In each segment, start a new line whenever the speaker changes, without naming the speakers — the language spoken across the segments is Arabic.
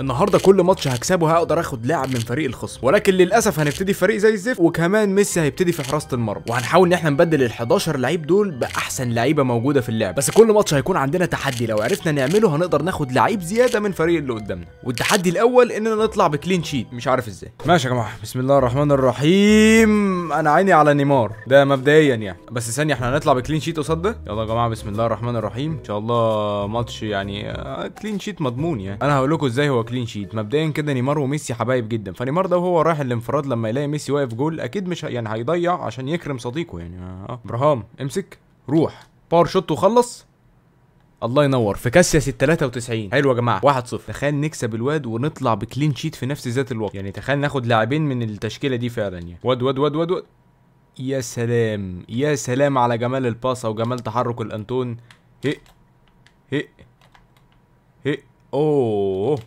النهارده كل ماتش هكسبه هقدر اخد لاعب من فريق الخصم ولكن للاسف هنبتدي فريق زي الزفت وكمان ميسي هيبتدي في حراسه المرمى وهنحاول ان احنا نبدل ال11 لعيب دول باحسن لعيبه موجوده في اللعب بس كل ماتش هيكون عندنا تحدي لو عرفنا نعمله هنقدر ناخد لعيب زياده من فريق اللي قدامنا والتحدي الاول اننا نطلع بكلين شيت مش عارف ازاي ماشي يا جماعه بسم الله الرحمن الرحيم انا عيني على نيمار ده مبدئيا يعني بس ثانيه احنا هنطلع بكلين شيت قصاد ده يلا يا جماعه بسم الله الرحمن الرحيم ان شاء الله ماتش يعني كلين آه، شيت مضمون يعني انا هقول لكم ازاي هو كلين شيت مبدئيا كده نيمار وميسي حبايب جدا فنيمار ده وهو رايح الانفراد لما يلاقي ميسي واقف جول اكيد مش يعني هيضيع عشان يكرم صديقه يعني آه،, اه ابراهام امسك روح باور شوت وخلص الله ينور في كاسياس ال 93 حلو يا جماعه 1-0 تخيل نكسب الواد ونطلع بكلين شيت في نفس ذات الوقت يعني تخيل ناخد لاعبين من التشكيله دي فعلا يعني واد واد واد واد, واد. يا سلام يا سلام على جمال الباصه وجمال تحرك الانتون هي هي هي اوه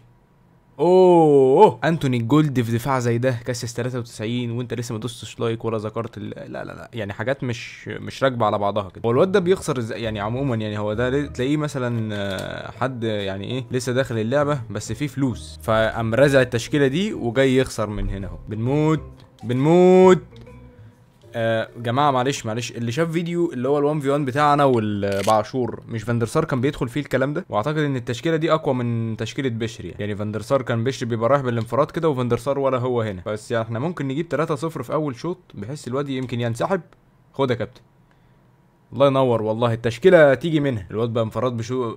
اوه انتوني جولد في دفاع زي ده كاسيس 93 وانت لسه ما دوستش لايك ولا ذكرت لا لا لا يعني حاجات مش مش راكبه على بعضها كده هو الواد ده بيخسر ازاي يعني عموما يعني هو ده تلاقيه مثلا آه، حد يعني ايه لسه داخل اللعبه بس فيه فلوس فقام رازع التشكيله دي وجاي يخسر من هنا اهو بنموت بنموت آه جماعه معلش معلش اللي شاف فيديو اللي هو ال1 في 1 بتاعنا والبعشور مش فاندرسار كان بيدخل فيه الكلام ده واعتقد ان التشكيله دي اقوى من تشكيله بشري يعني, يعني فاندرسار كان بشري بيبقى رايح بالانفراد كده وفاندرسار ولا هو هنا بس يعني احنا ممكن نجيب 3-0 في اول شوط بحيث الواد يمكن ينسحب خد يا كابتن الله ينور والله التشكيله تيجي منها الواد بقى انفراد بشو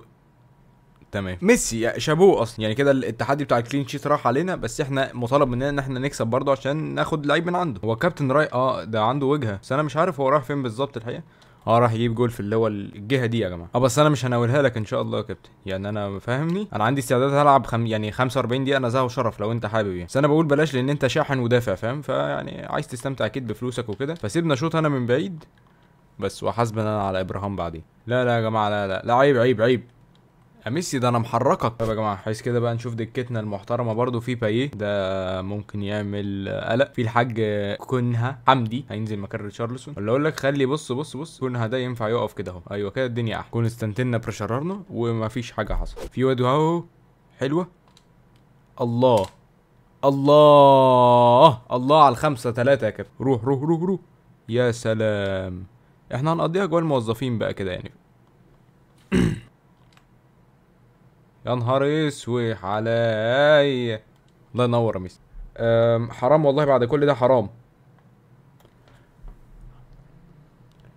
تمام ميسي يعني شابوه اصلا يعني كده التحدي بتاع الكلين شيت راح علينا بس احنا مطالب مننا ان احنا نكسب برضه عشان ناخد لعيب من عنده هو كابتن راي اه ده عنده وجهه بس انا مش عارف هو رايح فين بالظبط الحقيقه اه راح يجيب جول في اللي هو الجهه دي يا جماعه اه بس انا مش هناولها لك ان شاء الله يا كابتن يعني انا فاهمني انا عندي استعداد العب خم... يعني 45 دقيقه انا زهو وشرف لو انت حابب يعني بس انا بقول بلاش لان انت شاحن ودافع فاهم فيعني عايز تستمتع اكيد بفلوسك وكده فسيبنا شوط انا من بعيد بس وحاسب انا على ابراهام بعدين لا لا يا جماعه لا لا لا عيب عيب عيب يا ميسي ده انا محركك طب يا جماعه عايز كده بقى نشوف دكتنا المحترمه برده في بايه ده ممكن يعمل قلق في الحاج كونها حمدي هينزل مكان ريتشارلسون ولا اقول لك خلي بص بص بص كونها ده ينفع يقف كده اهو ايوه كده الدنيا احلى كونستانتينا برشررنا ومفيش حاجه حصلت في واد اهو حلوه الله الله الله على الخمسة تلاتة يا كابتن روح روح روح روح يا سلام احنا هنقضيها جوه الموظفين بقى كده يعني يا نهار اسوح عليا الله ينور يا ميسي حرام والله بعد كل ده حرام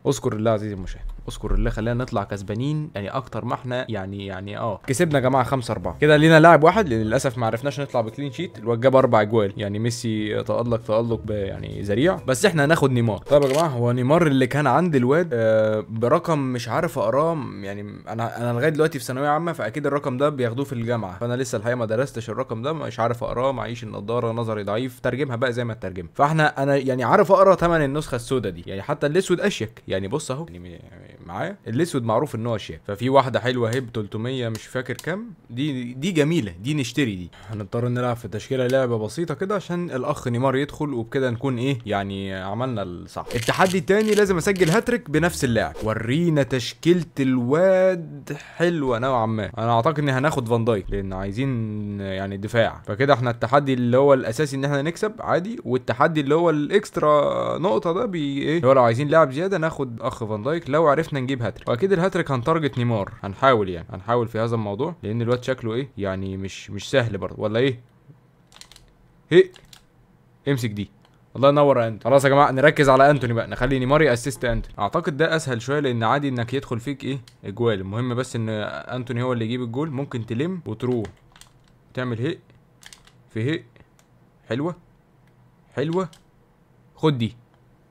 اذكر الله عزيزي المشاهد اذكر الله خلينا نطلع كسبانين يعني اكتر ما احنا يعني يعني اه كسبنا يا جماعه 5 4 كده لينا لاعب واحد لان للاسف ما عرفناش نطلع بكلين شيت الواد جاب اربع اجوال يعني ميسي تالق تالق يعني ذريع بس احنا هناخد نيمار طيب يا جماعه هو نيمار اللي كان عند الواد آه برقم مش عارف اقراه يعني انا انا لغايه دلوقتي في ثانويه عامه فاكيد الرقم ده بياخدوه في الجامعه فانا لسه الحقيقه ما درستش الرقم ده مش عارف اقراه معيش النضاره نظري ضعيف ترجمها بقى زي ما ترجمها فاحنا انا يعني عارف اقرا ثمن النسخه السوداء دي يعني حتى الاسود اشيك يعني بص اهو يعني معايا الاسود معروف ان هو شاب ففي واحده حلوه هيب 300 مش فاكر كام دي دي جميله دي نشتري دي هنضطر نلعب في تشكيله لعبه بسيطه كده عشان الاخ نيمار يدخل وبكده نكون ايه يعني عملنا الصح التحدي التاني لازم اسجل هاتريك بنفس اللاعب ورينا تشكيله الواد حلوه نوعا ما انا اعتقد ان هناخد فان دايك لان عايزين يعني دفاع فكده احنا التحدي اللي هو الاساسي ان احنا نكسب عادي والتحدي اللي هو الاكسترا نقطه ده بي ايه لو عايزين لاعب زياده ناخد اخ فان دايك لو عرفنا نجيب هاتريك واكيد الهاتريك هنتارجت نيمار هنحاول يعني هنحاول في هذا الموضوع لان الواد شكله ايه يعني مش مش سهل برضه ولا ايه هي امسك دي الله ينور انت خلاص يا جماعه نركز على انتوني بقى نخلي نيمار ياسست انتوني اعتقد ده اسهل شويه لان عادي انك يدخل فيك ايه اجوال المهم بس ان انتوني هو اللي يجيب الجول ممكن تلم وتروح تعمل هي في هي حلوه حلوه خد دي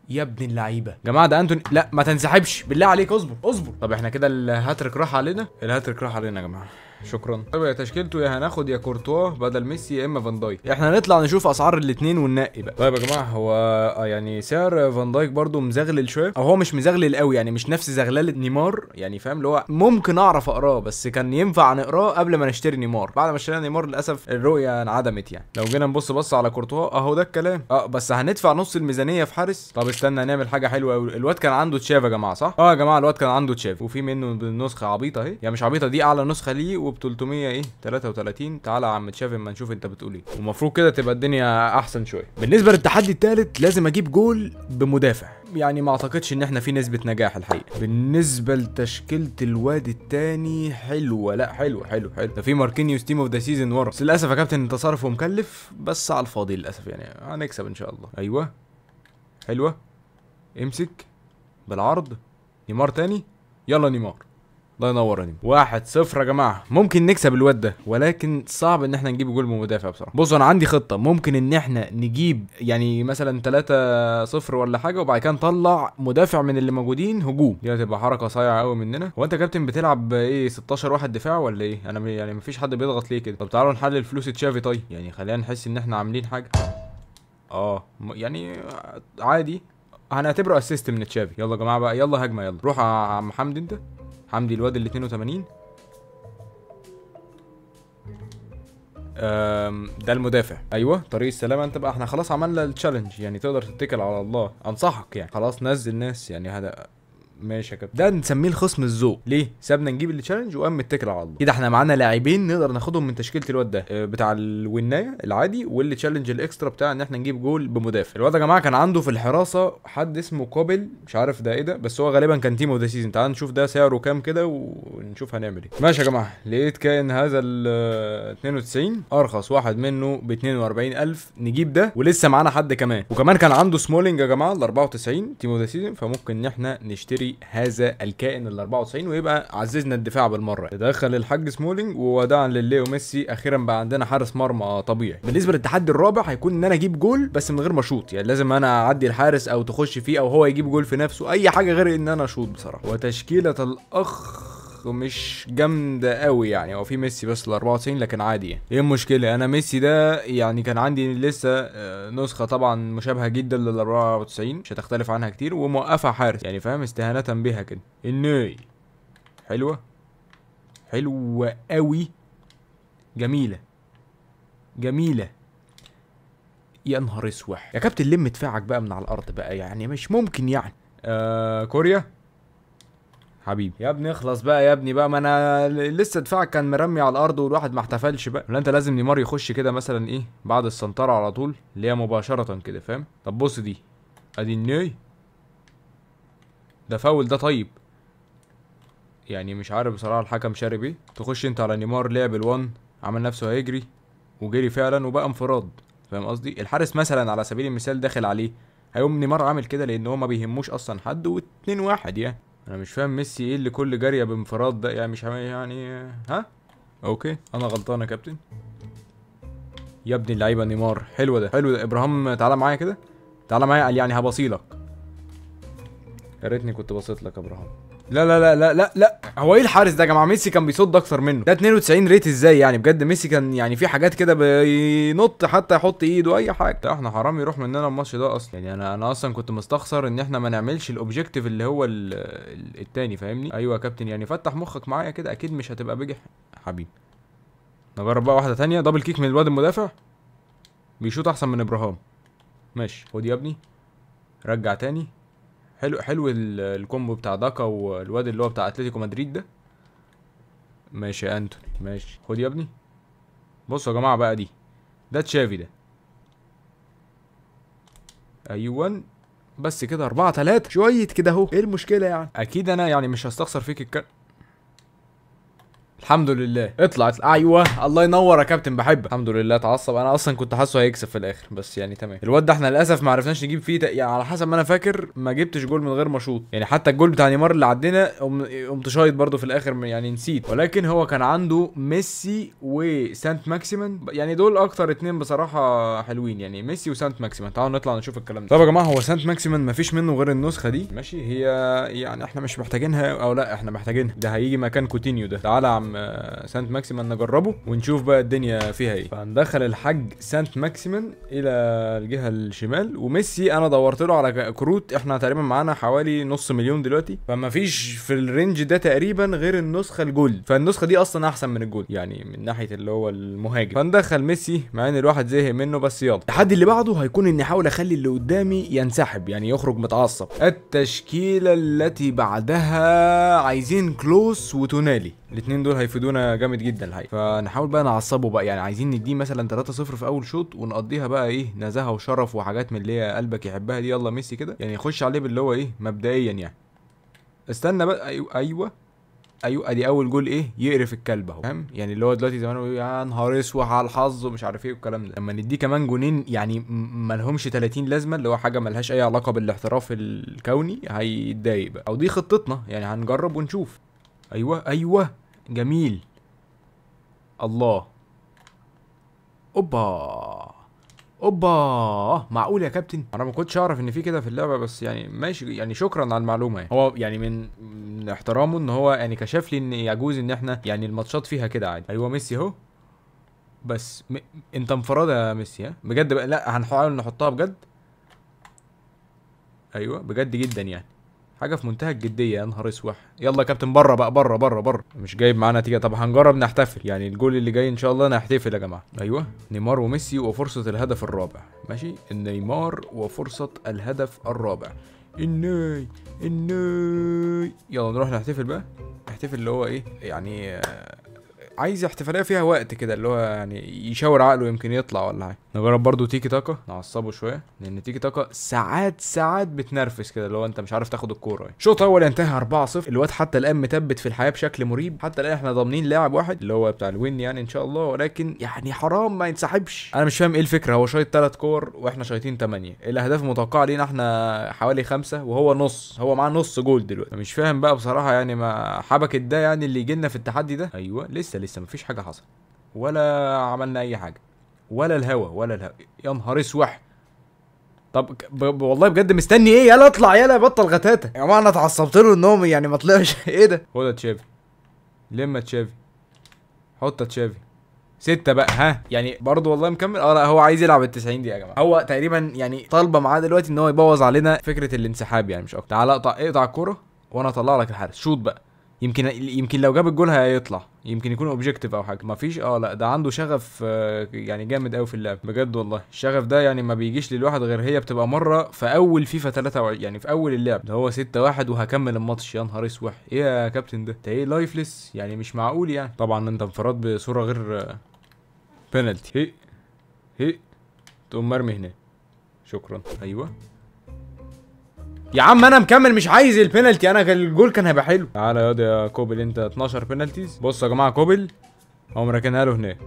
يا ابن اللعيبه جماعه ده انتوني لا ما تنسحبش بالله عليك اصبر اصبر طب احنا كده الهاتريك راح علينا الهاتريك راح علينا يا جماعه شكرا طيب تشكيلته يا هناخد يا كورتوا بدل ميسي يا اما فان دايك احنا نطلع نشوف اسعار الاثنين وننقي بقى طيب يا جماعه هو آه، يعني سعر فان دايك برده مزغلل شويه او هو مش مزغلل قوي يعني مش نفس زغلله نيمار يعني فاهم اللي هو ممكن اعرف اقراه بس كان ينفع نقراه قبل ما نشتري نيمار بعد ما اشترينا نيمار للاسف الرؤيه انعدمت يعني لو جينا نبص بص على كورتوا اهو ده الكلام اه بس هندفع نص الميزانيه في حارس طب استنى نعمل حاجه حلوه قوي الواد كان عنده تشافي يا جماعه صح اه يا جماعه الواد كان عنده تشافي وفي منه نسخه عبيطه اهي يعني مش عبيطه دي اعلى نسخه ليه وب 300 ايه 33 تعالى يا عم تشافي اما نشوف انت بتقول ايه ومفروض كده تبقى الدنيا احسن شويه بالنسبه للتحدي الثالث لازم اجيب جول بمدافع يعني ما اعتقدش ان احنا في نسبه نجاح الحقيقه بالنسبه لتشكيله الواد الثاني حلوه لا حلوه حلوه حلوه ده في ماركينيوس تيم اوف ذا سيزون ورا بس للاسف يا كابتن تصرف ومكلف بس على الفاضي للاسف يعني هنكسب ان شاء الله ايوه حلوه امسك بالعرض نيمار تاني يلا نيمار الله ينور يا واحد صفر يا جماعه ممكن نكسب الواد ده ولكن صعب ان احنا نجيب جول من مدافع بصراحه بصوا انا عندي خطه ممكن ان احنا نجيب يعني مثلا 3 0 ولا حاجه وبعد كده نطلع مدافع من اللي موجودين هجوم دي هتبقى حركه صايعه قوي مننا هو انت كابتن بتلعب ايه 16 واحد دفاع ولا ايه انا يعني مفيش حد بيضغط ليه كده طب تعالوا نحلل فلوس تشافي طيب يعني خلينا نحس ان احنا عاملين حاجه اه يعني عادي هنعتبره اسيست من تشافي يلا يا جماعه بقى يلا هجمه يلا روح يا عم حمدي انت حمدي الواد ال 82 ده المدافع ايوه طريق السلامه انت بقى احنا خلاص عملنا التشالنج يعني تقدر تتكل على الله انصحك يعني خلاص نزل ناس يعني هذا ماشي يا كابتن ده نسميه الخصم الذوق ليه سابنا نجيب التشالنج وقام متكل على الله كده احنا معانا لاعبين نقدر ناخدهم من تشكيله الواد ده آه، بتاع الونايه العادي والتشالنج الاكسترا بتاع ان احنا نجيب جول بمدافع الواد يا جماعه كان عنده في الحراسه حد اسمه كوبل مش عارف ده ايه ده بس هو غالبا كان تيم اوف ذا سيزون تعال نشوف ده سعره كام كده ونشوف هنعمل ايه ماشي يا جماعه لقيت كائن هذا ال 92 ارخص واحد منه ب 42000 نجيب ده ولسه معانا حد كمان وكمان كان عنده سمولينج يا جماعه ال 94 تيم اوف ذا سيزون فممكن ان احنا نشتري نصري هذا الكائن ال 94 ويبقى عززنا الدفاع بالمره تدخل الحاج سمولينج ووداعا لليو ميسي اخيرا بقى عندنا حارس مرمى طبيعي بالنسبه للتحدي الرابع هيكون ان انا اجيب جول بس من غير ما اشوط يعني لازم انا اعدي الحارس او تخش فيه او هو يجيب جول في نفسه اي حاجه غير ان انا اشوط بصراحه وتشكيله الاخ مش جامده قوي يعني هو في ميسي بس ال 94 لكن عادي يعني ايه المشكله انا ميسي ده يعني كان عندي لسه آه، نسخه طبعا مشابهه جدا لل 94 مش هتختلف عنها كتير وموقفها حارس يعني فاهم استهانه بها كده الناي حلوه حلوه قوي جميله جميله يا نهار اسوح يا كابتن لم دفاعك بقى من على الارض بقى يعني مش ممكن يعني آه كوريا حبيبي يا ابني اخلص بقى يا ابني بقى ما انا لسه دفاعك كان مرمي على الارض والواحد ما احتفلش بقى ولا انت لازم نيمار يخش كده مثلا ايه بعد السنتره على طول اللي هي مباشره كده فاهم طب بص دي ادي الني ده فاول ده طيب يعني مش عارف بصراحه الحكم شارب ايه تخش انت على نيمار لعب ال1 عمل نفسه هيجري وجري فعلا وبقى انفراد فاهم قصدي الحارس مثلا على سبيل المثال داخل عليه هيقوم نيمار عامل كده لان هو ما بيهموش اصلا حد و2 واحد يعني انا مش فاهم ميسي ايه اللي كل جاريه بانفراد ده يعني مش يعني ها اوكي انا غلطان يا كابتن يا ابني اللعيبه نيمار حلو ده حلو ده ابراهام تعالى معايا كده تعالى معايا يعني هبصيلك يا ريتني كنت بصيت لك يا ابراهام لا لا لا لا لا لا هو ايه الحارس ده يا جماعه ميسي كان بيصد اكتر منه ده 92 ريت ازاي يعني بجد ميسي كان يعني في حاجات كده بينط حتى يحط ايده اي حاجه احنا حرام يروح مننا الماتش ده اصلا يعني انا انا اصلا كنت مستخسر ان احنا ما نعملش الاوبجيكتيف اللي هو الثاني فاهمني ايوه يا كابتن يعني فتح مخك معايا كده اكيد مش هتبقى بجح حبيبي نجرب بقى واحده ثانيه دبل كيك من الواد المدافع بيشوط احسن من ابراهام ماشي خد يا ابني رجع تاني حلو حلو الكومبو بتاع داكا والواد اللي هو بتاع اتلتيكو مدريد ده ماشي يا انتوني ماشي خد يا ابني بصوا يا جماعه بقى دي ده تشافي ده ايوه بس كده 4 3 شويه كده اهو ايه المشكله يعني اكيد انا يعني مش هستخسر فيك الكلام الحمد لله اطلع اطلع ايوه الله ينور يا كابتن بحبك الحمد لله اتعصب انا اصلا كنت حاسه هيكسب في الاخر بس يعني تمام الواد ده احنا للاسف ما عرفناش نجيب فيه تق... يعني على حسب ما انا فاكر ما جبتش جول من غير ما اشوط يعني حتى الجول بتاع نيمار اللي عدينا قمت شايط برده في الاخر يعني نسيت ولكن هو كان عنده ميسي وسانت ماكسيمان يعني دول اكتر اتنين بصراحه حلوين يعني ميسي وسانت ماكسيمان تعالوا نطلع نشوف الكلام ده طب يا جماعه هو سانت ماكسيمان ما فيش منه غير النسخه دي ماشي هي يعني احنا مش محتاجينها او لا احنا محتاجينها ده هيجي مكان كوتينيو ده تعالى يا عم آه، سانت ماكسيمان نجربه ونشوف بقى الدنيا فيها ايه فهندخل الحاج سانت ماكسيمان الى الجهه الشمال وميسي انا دورت له على كروت احنا تقريبا معانا حوالي نص مليون دلوقتي فما فيش في الرينج ده تقريبا غير النسخه الجولد فالنسخه دي اصلا احسن من الجولد يعني من ناحيه اللي هو المهاجم فندخل ميسي مع ان الواحد زهق منه بس يلا التحدي اللي بعده هيكون اني احاول اخلي اللي قدامي ينسحب يعني يخرج متعصب التشكيله التي بعدها عايزين كلوس وتونالي الاثنين دول دول هيفيدونا جامد جدا الحقيقه فنحاول بقى نعصبه بقى يعني عايزين نديه مثلا 3-0 في اول شوط ونقضيها بقى ايه نزاهه وشرف وحاجات من اللي هي قلبك يحبها دي يلا ميسي كده يعني يخش عليه باللي هو ايه مبدئيا يعني استنى بقى ايوه ايوه ايوه ادي اول جول ايه يقرف الكلب اهو فاهم يعني اللي هو دلوقتي زمان يا نهار اسوح على الحظ ومش عارف ايه والكلام ده لما نديه كمان جونين يعني مالهمش 30 لازمه اللي هو حاجه مالهاش اي علاقه بالاحتراف الكوني هيتضايق بقى او دي خطتنا يعني هنجرب ونشوف ايوه ايوه جميل الله اوبا اوبا معقول يا كابتن انا ما كنتش اعرف ان في كده في اللعبه بس يعني ماشي يعني شكرا على المعلومه يعني. هو يعني من, من احترامه ان هو يعني كشف لي ان يجوز ان احنا يعني الماتشات فيها كده عادي ايوه ميسي اهو بس م... انت انفراد يا ميسي ها بجد بقى لا هنحاول نحطها بجد ايوه بجد جدا يعني حاجه في منتهى الجديه يا نهار اسوح يلا يا كابتن بره بقى بره بره بره مش جايب معانا نتيجه طب هنجرب نحتفل يعني الجول اللي جاي ان شاء الله نحتفل يا جماعه ايوه نيمار وميسي وفرصه الهدف الرابع ماشي نيمار وفرصه الهدف الرابع الناي الناي يلا نروح نحتفل بقى نحتفل اللي هو ايه يعني آه عايز احتفاليه فيها وقت كده اللي هو يعني يشاور عقله يمكن يطلع ولا حاجه نجرب برضو تيكي تاكا نعصبه شويه لان تيكي تاكا ساعات ساعات بتنرفز كده اللي هو انت مش عارف تاخد الكوره يعني الشوط الاول ينتهي 4-0 الواد حتى الان مثبت في الحياه بشكل مريب حتى الان احنا ضامنين لاعب واحد اللي هو بتاع الوين يعني ان شاء الله ولكن يعني حرام ما ينسحبش انا مش فاهم ايه الفكره هو شايط ثلاث كور واحنا شايطين 8 إيه الاهداف المتوقعه لينا احنا حوالي خمسة وهو نص هو معاه نص جول دلوقتي مش فاهم بقى بصراحه يعني ما حبكت ده يعني اللي يجي لنا في التحدي ده ايوه لسه لسه مفيش حاجه حصلت ولا عملنا اي حاجه ولا الهوا ولا الهوا يا نهار اسوح طب ب... والله بجد مستني ايه يلا اطلع يلا بطل غتاته يا جماعه انا اتعصبت له النوم يعني ما طلعش ايه ده خد تشافي لما تشافي حط تشافي ستة بقى ها يعني برضه والله مكمل اه لا هو عايز يلعب ال 90 دقيقة يا جماعة هو تقريبا يعني طالبة معاه دلوقتي ان هو يبوظ علينا فكرة الانسحاب يعني مش اكتر تعالى اقطع اقطع الكورة وانا اطلع لك الحارس شوط بقى يمكن يمكن لو جاب الجول هيطلع يمكن يكون اوبجيكتيف او حاجه مفيش اه لا ده عنده شغف آه، يعني جامد قوي في اللعب بجد والله الشغف ده يعني ما بيجيش للواحد غير هي بتبقى مره في اول فيفا 3 يعني في اول اللعب ده هو 6 1 وهكمل الماتش يا نهار اسوح ايه يا كابتن ده انت ايه لايفلس يعني مش معقول يعني طبعا انت انفراد بصوره غير بنالتي آه، هي هي تقوم مرمي هنا شكرا ايوه يا عم انا مكمل مش عايز البينالتي انا الجول كان هيبقى حلو تعالى يا يا كوبل انت 12 بينالتيز بصوا يا جماعه كوبل عمرك كان له هناك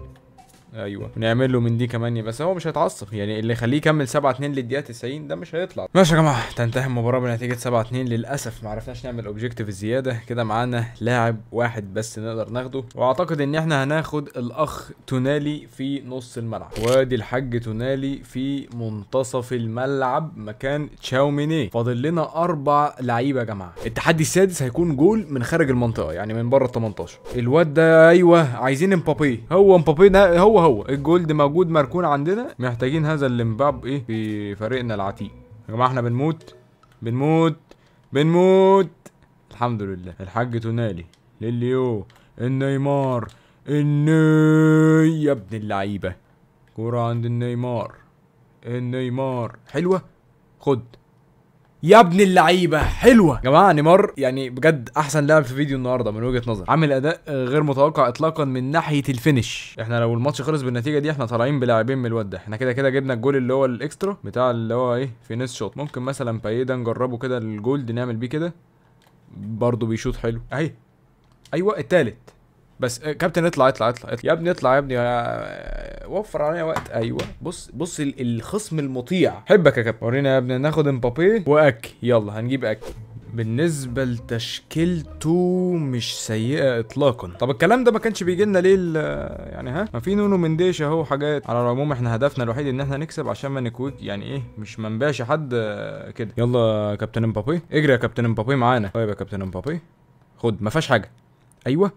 ايوه ونعمل له من دي كمان بس هو مش هيتعصب يعني اللي يخليه يكمل 7 2 للدقيقه 90 ده مش هيطلع ماشي يا جماعه تنتهي المباراه بنتيجه 7 2 للاسف ما عرفناش نعمل اوبجيكتيف زياده كده معانا لاعب واحد بس نقدر ناخده واعتقد ان احنا هناخد الاخ تونالي في نص الملعب وادي الحاج تونالي في منتصف الملعب مكان تشاوميني فاضل لنا اربع لعيبه يا جماعه التحدي السادس هيكون جول من خارج المنطقه يعني من بره ال 18 الواد ده ايوه عايزين امبابي هو امبابي ده هو هو الجولد موجود مركون عندنا محتاجين هذا الامباب ايه في فريقنا العتيق يا جماعه احنا بنموت بنموت بنموت الحمد لله الحاج تونالي لليو النيمار الني يا ابن اللعيبه كوره عند النيمار النيمار حلوه خد يا ابن اللعيبه حلوه يا جماعه نيمار يعني بجد احسن لاعب في فيديو النهارده من وجهه نظر عامل اداء غير متوقع اطلاقا من ناحيه الفينش احنا لو الماتش خلص بالنتيجه دي احنا طالعين بلاعبين من الواد ده احنا كده كده جبنا الجول اللي هو الاكسترا بتاع اللي هو ايه نص شوت ممكن مثلا بايدا نجربه كده الجولد نعمل بيه كده برضه بيشوط حلو اهي ايوه الثالث بس آه، كابتن اطلع اطلع اطلع, اطلع. يا ابني اطلع يا ابني وفر علينا وقت ايوه بص بص الخصم المطيع حبك يا كابتن ورينا يا ابني ناخد امبابي واكي يلا هنجيب اكي بالنسبة لتشكيلته مش سيئة اطلاقا طب الكلام ده ما كانش بيجي لنا ليه يعني ها ما في نونو منديش اهو حاجات على العموم احنا هدفنا الوحيد ان احنا نكسب عشان ما نكوت يعني ايه مش ما نبيعش حد آه، كده يلا كابتن امبابي اجري يا كابتن امبابي معانا طيب يا كابتن امبابي خد ما فيهاش حاجة ايوه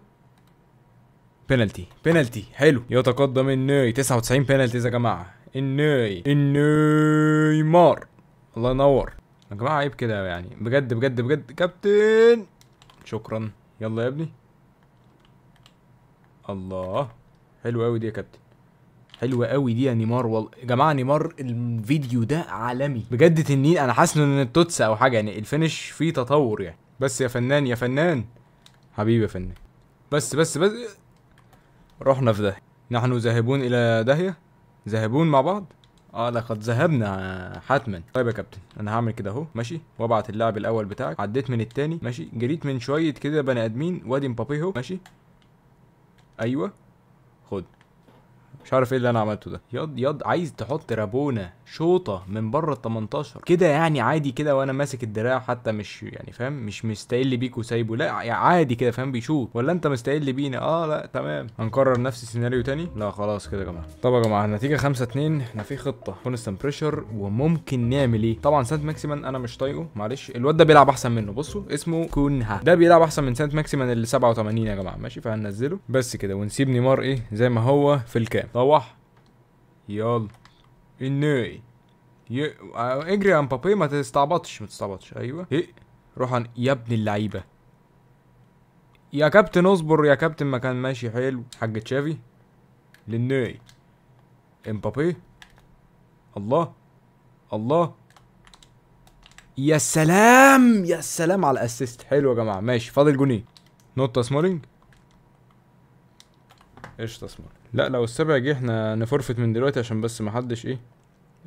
بينالتي بينالتي حلو يتقدم الناي 99 بينالتيز يا جماعه الناي النيمار الله ينور يا جماعه عيب كده يعني بجد بجد بجد كابتن شكرا يلا يا ابني الله حلو قوي دي يا كابتن حلوه قوي دي يا نيمار والله يا جماعه نيمار الفيديو ده عالمي بجد تنين انا حاسس ان التوتس او حاجه يعني الفينش فيه تطور يعني بس يا فنان يا فنان حبيبي يا فنان بس بس بس رحنا في دهية نحن ذاهبون إلى دهية ذاهبون مع بعض اه لقد ذهبنا آه، حتما طيب يا كابتن انا هعمل كده اهو ماشي وابعت اللاعب الاول بتاعك عديت من التاني ماشي جريت من شويه كده بني ادمين وادي مبابي اهو ماشي ايوه خد مش عارف ايه اللي انا عملته ده ياض ياض عايز تحط رابونا شوطه من بره ال 18 كده يعني عادي كده وانا ماسك الدراع حتى مش يعني فاهم مش مستقل بيك وسايبه لا يعني عادي كده فاهم بيشوط ولا انت مستقل بينا اه لا تمام هنكرر نفس السيناريو تاني لا خلاص كده يا جماعه طب يا جماعه النتيجه 5 2 احنا في خطه كونستنت بريشر وممكن نعمل ايه طبعا سانت ماكسيمان انا مش طايقه معلش الواد ده بيلعب احسن منه بصوا اسمه كونها ده بيلعب احسن من سانت ماكسيمان اللي 87 يا جماعه ماشي فهننزله بس كده ونسيب نيمار ايه زي ما هو في الكام طوح يلا الناي ي... اجري آه، يا مبابي ما تستعبطش ما تستعبطش ايوه إيه؟ روح عن... يا ابن اللعيبه يا كابتن اصبر يا كابتن ما كان ماشي حلو حاج تشافي للناي امبابي الله الله يا سلام يا سلام على الاسيست حلو يا جماعه ماشي فاضل جونين نوت سمولينج قشطه سمولينج لا لو السبع جه احنا نفرفت من دلوقتي عشان بس ما حدش ايه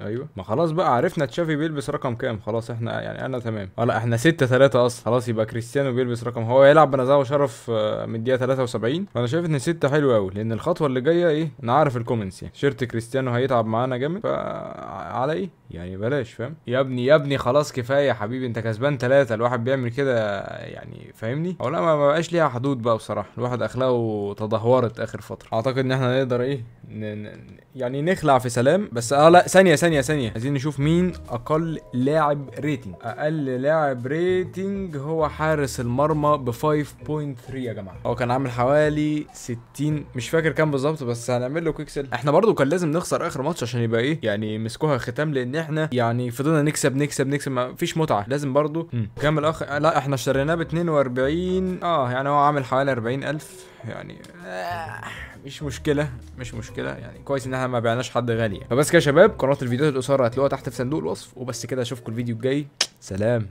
ايوه ما خلاص بقى عرفنا تشافي بيلبس رقم كام خلاص احنا يعني انا تمام لا احنا 6 3 اصلا خلاص يبقى كريستيانو بيلبس رقم هو هيلعب بنزاهه شرف آه، من الدقيقه 73 فانا شايف ان 6 حلو قوي لان الخطوه اللي جايه ايه انا عارف الكومنتس يعني شيرت كريستيانو هيتعب معانا جامد فعلى ايه يعني بلاش فاهم يا ابني يا ابني خلاص كفايه يا حبيبي انت كسبان ثلاثة الواحد بيعمل كده يعني فاهمني او لا ما بقاش ليها حدود بقى بصراحه الواحد اخلاقه تدهورت اخر فتره اعتقد ان احنا نقدر ايه يعني نخلع في سلام بس اه لا ثانيه ثانيه ثانيه ثانيه عايزين نشوف مين اقل لاعب ريتنج اقل لاعب ريتنج هو حارس المرمى ب 5.3 يا جماعه هو كان عامل حوالي 60 مش فاكر كام بالظبط بس هنعمل له كويك سيل احنا برضو كان لازم نخسر اخر ماتش عشان يبقى ايه يعني مسكوها ختام لان احنا يعني فضلنا نكسب نكسب نكسب ما فيش متعه لازم برضو كام الاخ لا احنا اشتريناه ب 42 اه يعني هو عامل حوالي 40000 يعني آه. مش مشكله مش مشكله يعني كويس ان احنا ما بعناش حد غالي يعني. فبس كده يا شباب قناه الفيديوهات القصيره هتلاقوها تحت في صندوق الوصف وبس كده اشوفكم الفيديو الجاي سلام